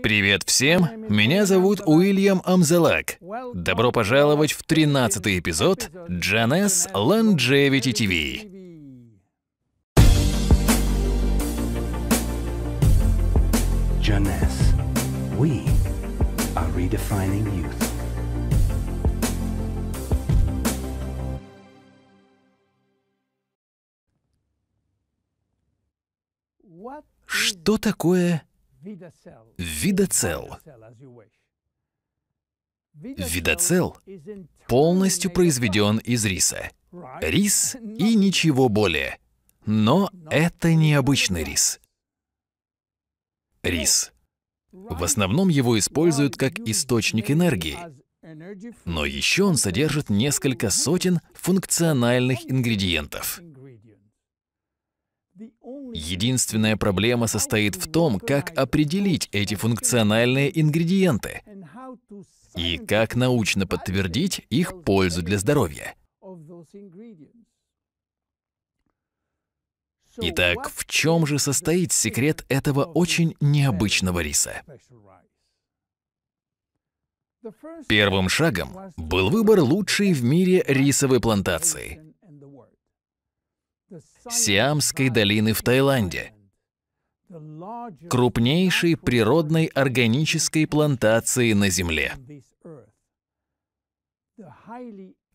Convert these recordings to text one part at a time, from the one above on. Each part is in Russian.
Привет всем, меня зовут Уильям Амзелак. Добро пожаловать в 13-й эпизод Джанес Longevity TV. Janess, we are redefining youth. Что такое Видоцел. Видоцел полностью произведен из риса. Рис и ничего более. Но это необычный рис. Рис. В основном его используют как источник энергии. Но еще он содержит несколько сотен функциональных ингредиентов. Единственная проблема состоит в том, как определить эти функциональные ингредиенты и как научно подтвердить их пользу для здоровья. Итак, в чем же состоит секрет этого очень необычного риса? Первым шагом был выбор лучшей в мире рисовой плантации. Сиамской долины в Таиланде, крупнейшей природной органической плантации на Земле.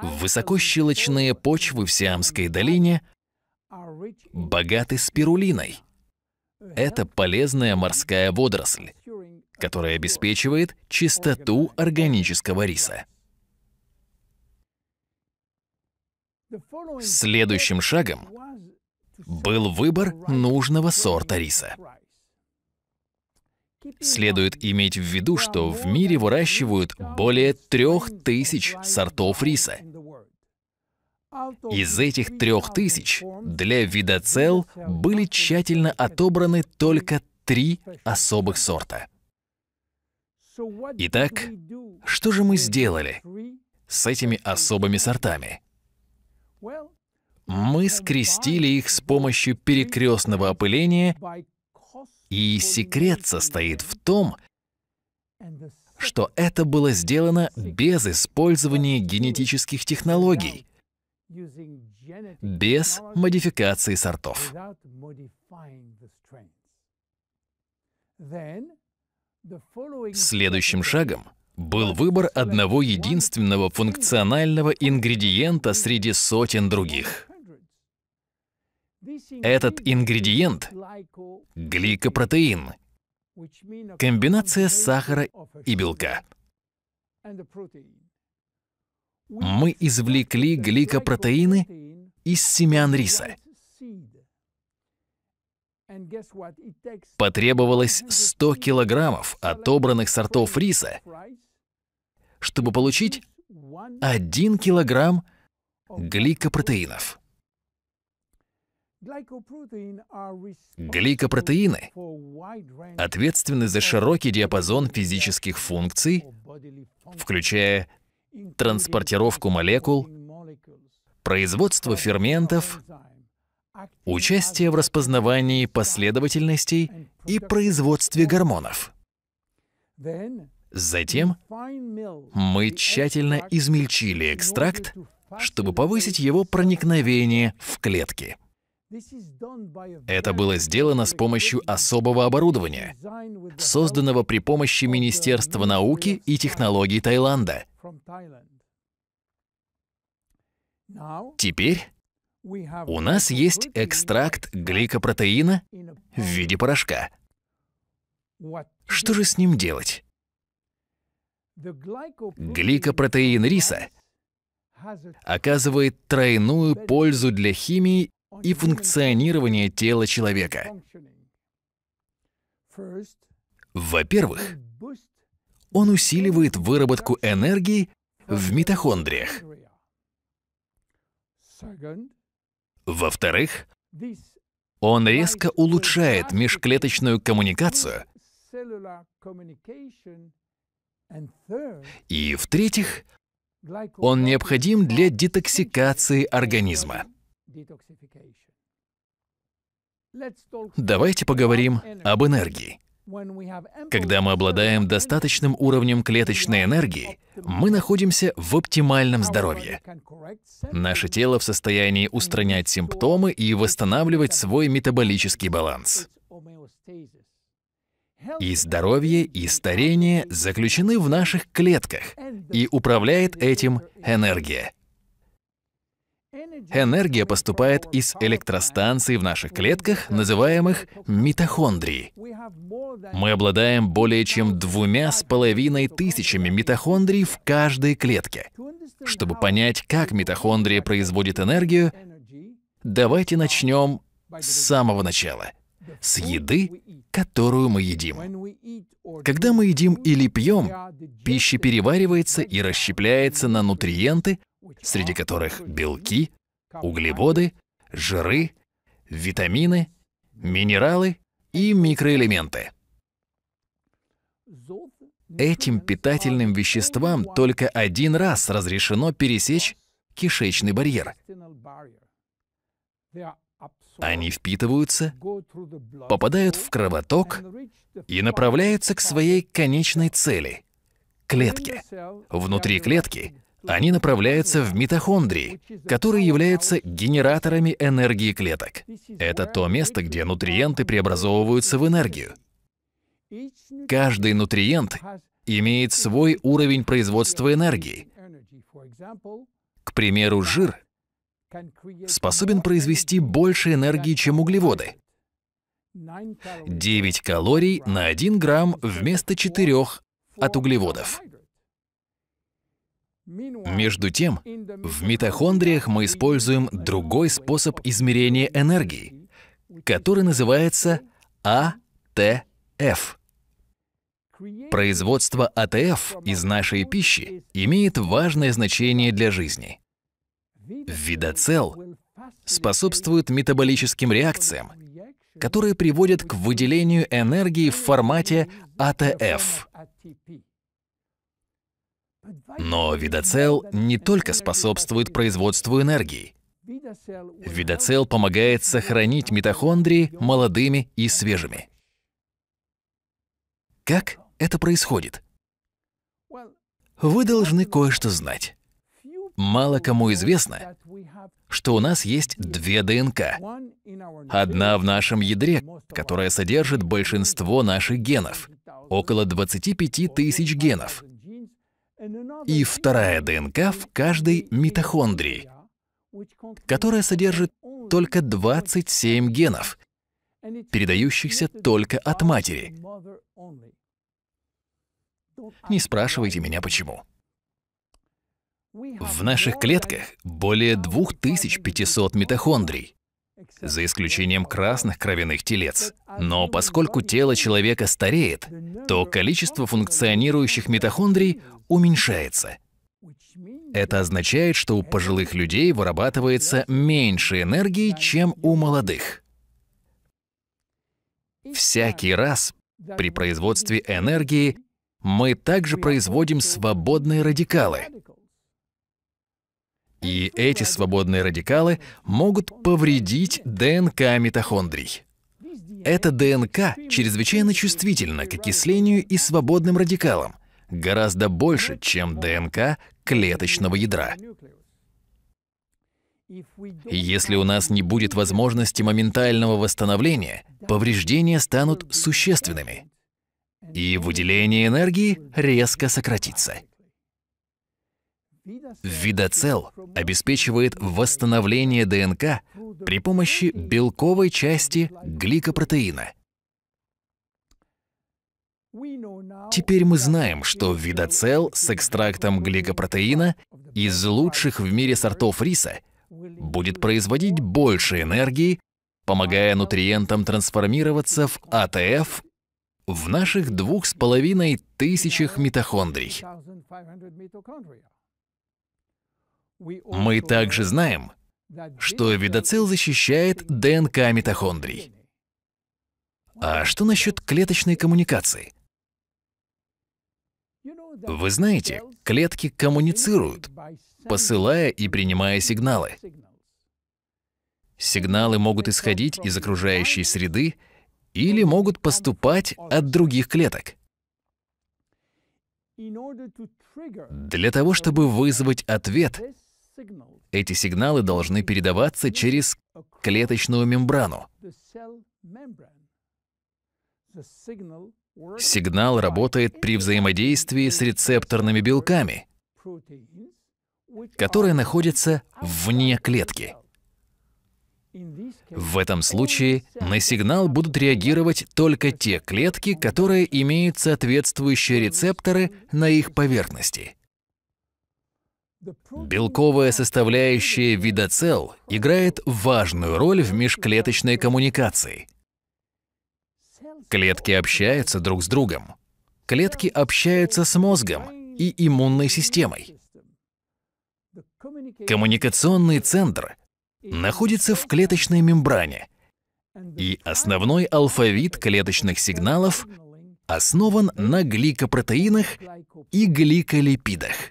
Высокощелочные почвы в Сиамской долине богаты спирулиной. Это полезная морская водоросль, которая обеспечивает чистоту органического риса. Следующим шагом был выбор нужного сорта риса. Следует иметь в виду, что в мире выращивают более трех тысяч сортов риса. Из этих трех тысяч для видоцел были тщательно отобраны только три особых сорта. Итак, что же мы сделали с этими особыми сортами? мы скрестили их с помощью перекрестного опыления, и секрет состоит в том, что это было сделано без использования генетических технологий, без модификации сортов. Следующим шагом был выбор одного единственного функционального ингредиента среди сотен других. Этот ингредиент – гликопротеин, комбинация сахара и белка. Мы извлекли гликопротеины из семян риса. Потребовалось 100 килограммов отобранных сортов риса, чтобы получить 1 килограмм гликопротеинов. Гликопротеины ответственны за широкий диапазон физических функций, включая транспортировку молекул, производство ферментов, участие в распознавании последовательностей и производстве гормонов. Затем мы тщательно измельчили экстракт, чтобы повысить его проникновение в клетки. Это было сделано с помощью особого оборудования, созданного при помощи Министерства науки и технологий Таиланда. Теперь у нас есть экстракт гликопротеина в виде порошка. Что же с ним делать? Гликопротеин риса оказывает тройную пользу для химии и функционирование тела человека. Во-первых, он усиливает выработку энергии в митохондриях. Во-вторых, он резко улучшает межклеточную коммуникацию. И в-третьих, он необходим для детоксикации организма. Давайте поговорим об энергии. Когда мы обладаем достаточным уровнем клеточной энергии, мы находимся в оптимальном здоровье. Наше тело в состоянии устранять симптомы и восстанавливать свой метаболический баланс. И здоровье, и старение заключены в наших клетках, и управляет этим энергия. Энергия поступает из электростанций в наших клетках, называемых митохондрии. Мы обладаем более чем двумя с половиной тысячами митохондрий в каждой клетке. Чтобы понять, как митохондрия производит энергию, давайте начнем с самого начала, с еды, которую мы едим. Когда мы едим или пьем, пища переваривается и расщепляется на нутриенты, среди которых белки, углеводы, жиры, витамины, минералы и микроэлементы. Этим питательным веществам только один раз разрешено пересечь кишечный барьер. Они впитываются, попадают в кровоток и направляются к своей конечной цели — клетке. Внутри клетки они направляются в митохондрии, которые являются генераторами энергии клеток. Это то место, где нутриенты преобразовываются в энергию. Каждый нутриент имеет свой уровень производства энергии. К примеру, жир способен произвести больше энергии, чем углеводы. 9 калорий на 1 грамм вместо 4 от углеводов. Между тем, в митохондриях мы используем другой способ измерения энергии, который называется АТФ. Производство АТФ из нашей пищи имеет важное значение для жизни. Видоцел способствует метаболическим реакциям, которые приводят к выделению энергии в формате АТФ. Но видоцел не только способствует производству энергии. Видоцел помогает сохранить митохондрии молодыми и свежими. Как это происходит? Вы должны кое-что знать. Мало кому известно, что у нас есть две ДНК. Одна в нашем ядре, которая содержит большинство наших генов, около 25 тысяч генов – и вторая ДНК в каждой митохондрии, которая содержит только 27 генов, передающихся только от матери. Не спрашивайте меня почему. В наших клетках более 2500 митохондрий за исключением красных кровяных телец. Но поскольку тело человека стареет, то количество функционирующих митохондрий уменьшается. Это означает, что у пожилых людей вырабатывается меньше энергии, чем у молодых. Всякий раз при производстве энергии мы также производим свободные радикалы, и эти свободные радикалы могут повредить ДНК митохондрий. Эта ДНК чрезвычайно чувствительна к окислению и свободным радикалам, гораздо больше, чем ДНК клеточного ядра. Если у нас не будет возможности моментального восстановления, повреждения станут существенными, и выделение энергии резко сократится. Видоцел обеспечивает восстановление ДНК при помощи белковой части гликопротеина. Теперь мы знаем, что видоцел с экстрактом гликопротеина из лучших в мире сортов риса будет производить больше энергии, помогая нутриентам трансформироваться в АТФ в наших двух с половиной тысячах митохондрий. Мы также знаем, что видоцил защищает ДНК митохондрий. А что насчет клеточной коммуникации? Вы знаете, клетки коммуницируют, посылая и принимая сигналы. Сигналы могут исходить из окружающей среды или могут поступать от других клеток. Для того, чтобы вызвать ответ, эти сигналы должны передаваться через клеточную мембрану. Сигнал работает при взаимодействии с рецепторными белками, которые находятся вне клетки. В этом случае на сигнал будут реагировать только те клетки, которые имеют соответствующие рецепторы на их поверхности. Белковая составляющая видоцел играет важную роль в межклеточной коммуникации. Клетки общаются друг с другом. Клетки общаются с мозгом и иммунной системой. Коммуникационный центр находится в клеточной мембране, и основной алфавит клеточных сигналов основан на гликопротеинах и гликолипидах.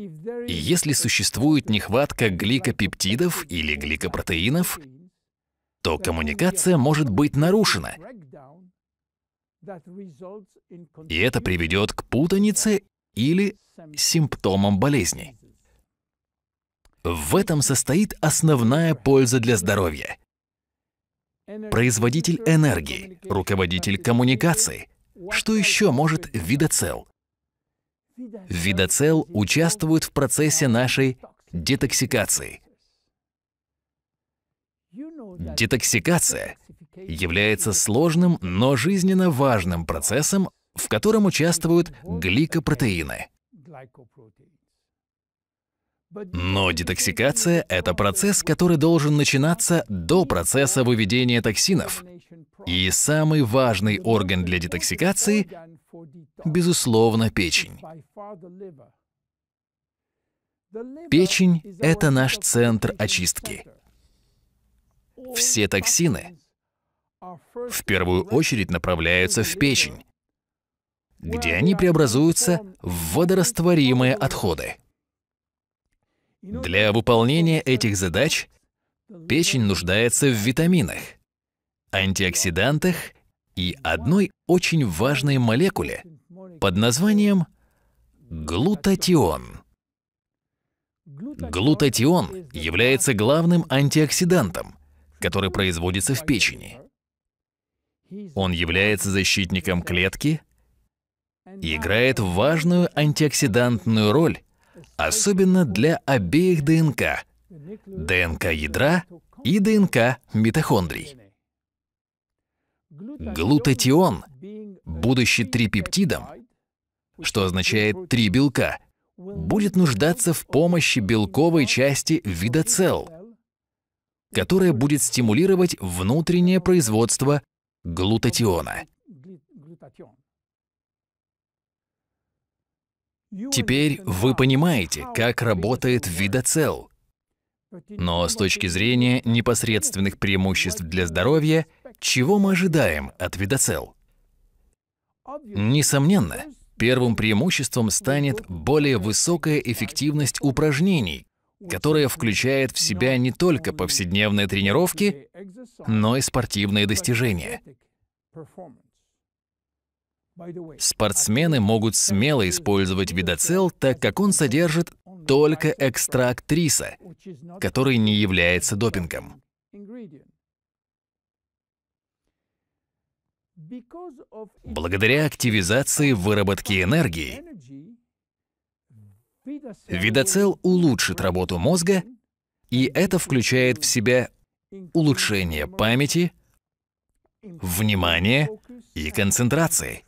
И если существует нехватка гликопептидов или гликопротеинов, то коммуникация может быть нарушена. И это приведет к путанице или симптомам болезни. В этом состоит основная польза для здоровья. Производитель энергии, руководитель коммуникации. Что еще может видоцел? Видоцел участвуют в процессе нашей детоксикации. Детоксикация является сложным, но жизненно важным процессом, в котором участвуют гликопротеины. Но детоксикация – это процесс, который должен начинаться до процесса выведения токсинов. И самый важный орган для детоксикации – безусловно печень. Печень – это наш центр очистки. Все токсины в первую очередь направляются в печень, где они преобразуются в водорастворимые отходы. Для выполнения этих задач печень нуждается в витаминах, антиоксидантах и одной очень важной молекуле под названием глутатион. Глутатион является главным антиоксидантом, который производится в печени. Он является защитником клетки и играет важную антиоксидантную роль особенно для обеих ДНК – ДНК ядра и ДНК митохондрий. Глутатион, будучи трипептидом, что означает три белка, будет нуждаться в помощи белковой части вида цел, которая будет стимулировать внутреннее производство глутатиона. Теперь вы понимаете, как работает видоцел. Но с точки зрения непосредственных преимуществ для здоровья, чего мы ожидаем от видоцел? Несомненно, первым преимуществом станет более высокая эффективность упражнений, которая включает в себя не только повседневные тренировки, но и спортивные достижения. Спортсмены могут смело использовать видоцел, так как он содержит только экстракт риса, который не является допингом. Благодаря активизации выработки энергии, видоцел улучшит работу мозга, и это включает в себя улучшение памяти, внимания, и концентрации.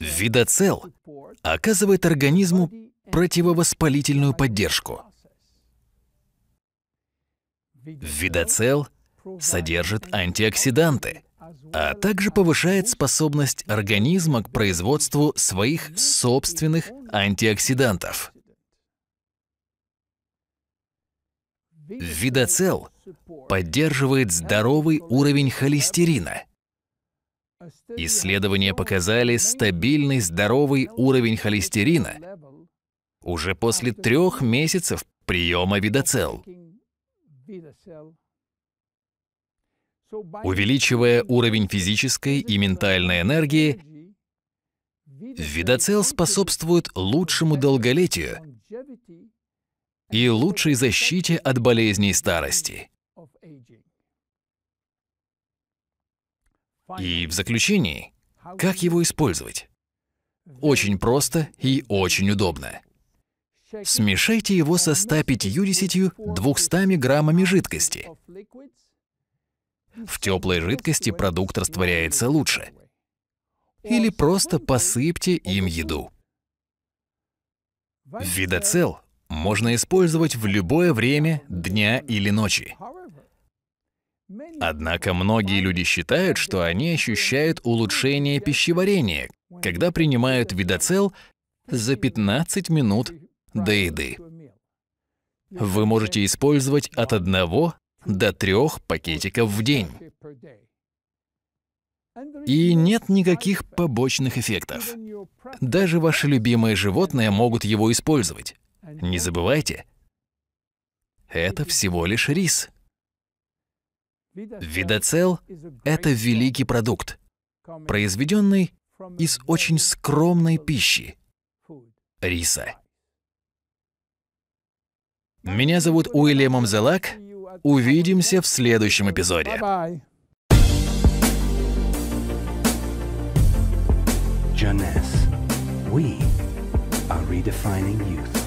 Видоцел оказывает организму противовоспалительную поддержку. Видоцел содержит антиоксиданты, а также повышает способность организма к производству своих собственных антиоксидантов. Видоцел поддерживает здоровый уровень холестерина. Исследования показали стабильный здоровый уровень холестерина уже после трех месяцев приема видоцел. Увеличивая уровень физической и ментальной энергии, видоцел способствует лучшему долголетию и лучшей защите от болезней старости. И в заключении, как его использовать? Очень просто и очень удобно. Смешайте его со 150-200 граммами жидкости. В теплой жидкости продукт растворяется лучше. Или просто посыпьте им еду. Видоцел можно использовать в любое время дня или ночи. Однако многие люди считают, что они ощущают улучшение пищеварения, когда принимают видоцел за 15 минут до еды. Вы можете использовать от одного до трех пакетиков в день. И нет никаких побочных эффектов. Даже ваши любимые животные могут его использовать. Не забывайте, это всего лишь рис. Видоцел — это великий продукт, произведенный из очень скромной пищи — риса. Меня зовут Уильямом Зелак. Увидимся в следующем эпизоде. Jeunesse. We are redefining youth.